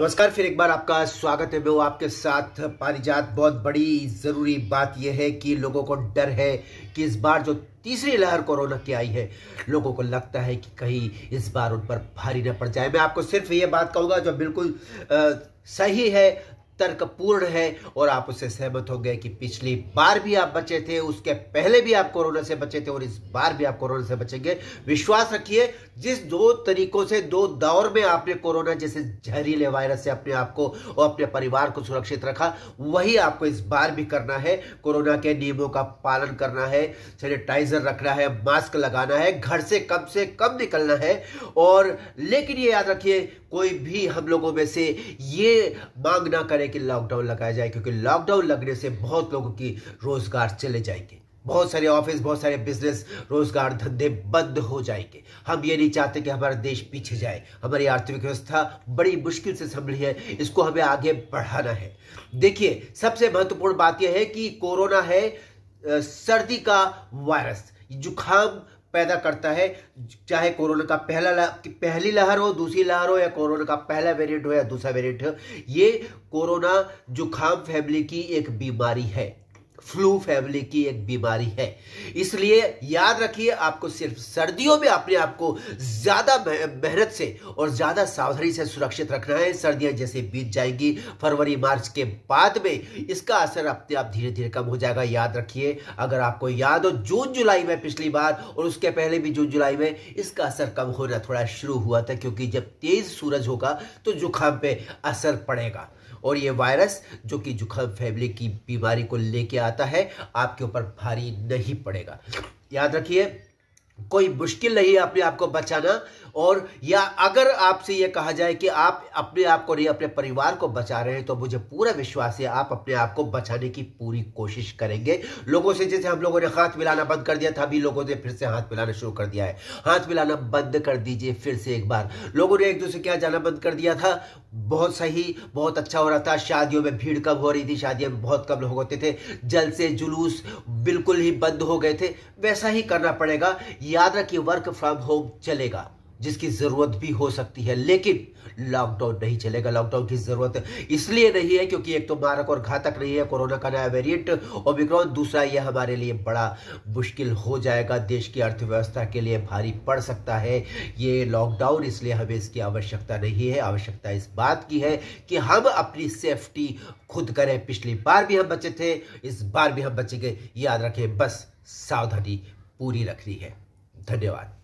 नमस्कार फिर एक बार आपका स्वागत है वो आपके साथ पारिजात बहुत बड़ी ज़रूरी बात यह है कि लोगों को डर है कि इस बार जो तीसरी लहर कोरोना की आई है लोगों को लगता है कि कहीं इस बार उन पर भारी न पड़ जाए मैं आपको सिर्फ ये बात कहूँगा जो बिल्कुल आ, सही है तर्कपूर्ण है और आप उससे सहमत हो गए कि पिछली बार भी आप बचे थे उसके पहले भी आप कोरोना से बचे थे और इस बार भी आप कोरोना से बचेंगे विश्वास रखिए जिस दो तरीकों से दो दौर में आपने कोरोना जैसे जहरीले वायरस से अपने आप को और अपने परिवार को सुरक्षित रखा वही आपको इस बार भी करना है कोरोना के नियमों का पालन करना है सैनिटाइजर रखना है मास्क लगाना है घर से कम से कम निकलना है और लेकिन ये याद रखिए कोई भी हम लोगों में से ये मांग ना करे है कि लॉकडाउन लगाया जाए क्योंकि लॉकडाउन लगने से बहुत लोगों की रोजगार चले जाएंगे बहुत सारे ऑफिस बहुत सारे बिजनेस रोजगार धंधे बंद हो जाएंगे हम ये नहीं चाहते कि हमारा देश पीछे जाए हमारी आर्थिक व्यवस्था बड़ी मुश्किल से संभली है इसको हमें आगे बढ़ाना है देखिए सबसे महत्वपूर्ण बात यह है कि कोरोना है सर्दी का वायरस जुखाम पैदा करता है चाहे कोरोना का पहला पहली लहर हो दूसरी लहर हो या कोरोना का पहला वेरिएंट हो या दूसरा वेरिएंट हो ये कोरोना जुखाम फैमिली की एक बीमारी है फ्लू फैमिली की एक बीमारी है इसलिए याद रखिए आपको सिर्फ सर्दियों में अपने आप को ज्यादा मेहनत से और ज्यादा सावधानी से सुरक्षित रखना है सर्दियां जैसे बीत जाएंगी फरवरी मार्च के बाद में इसका असर अपने आप धीरे धीरे कम हो जाएगा याद रखिए अगर आपको याद हो जून जुलाई में पिछली बार और उसके पहले भी जून जुलाई में इसका असर कम होना थोड़ा शुरू हुआ था क्योंकि जब तेज सूरज होगा तो जुकाम पे असर पड़ेगा और ये वायरस जो कि जुकाम फैमिली की बीमारी को लेके आता जाता है आपके ऊपर भारी नहीं पड़ेगा याद रखिए कोई मुश्किल नहीं है अपने आप को बचाना और या अगर आपसे ये कहा जाए कि आप अपने आप को नहीं अपने परिवार को बचा रहे हैं तो मुझे पूरा विश्वास है आप अपने आप को बचाने की पूरी कोशिश करेंगे लोगों से जैसे हम लोगों ने हाथ मिलाना बंद कर दिया था अभी लोगों ने फिर से हाथ मिलाना शुरू कर दिया है हाथ मिलाना बंद कर दीजिए फिर से एक बार लोगों ने एक दूसरे के यहाँ जाना बंद कर दिया था बहुत सही बहुत अच्छा हो रहा था शादियों में भीड़ कम हो रही थी शादियों में बहुत कम लोग होते थे जलसे जुलूस बिल्कुल ही बंद हो गए थे वैसा ही करना पड़ेगा याद रखिए वर्क फ्रॉम होम चलेगा जिसकी ज़रूरत भी हो सकती है लेकिन लॉकडाउन नहीं चलेगा लॉकडाउन की ज़रूरत इसलिए नहीं है क्योंकि एक तो मारक और घातक नहीं है कोरोना का नया वेरिएंट ओमिक्रॉन दूसरा यह हमारे लिए बड़ा मुश्किल हो जाएगा देश की अर्थव्यवस्था के लिए भारी पड़ सकता है ये लॉकडाउन इसलिए हमें इसकी आवश्यकता नहीं है आवश्यकता इस बात की है कि हम अपनी सेफ्टी खुद करें पिछली बार भी हम बचे थे इस बार भी हम बचे गए याद रखें बस सावधानी पूरी रखनी है धन्यवाद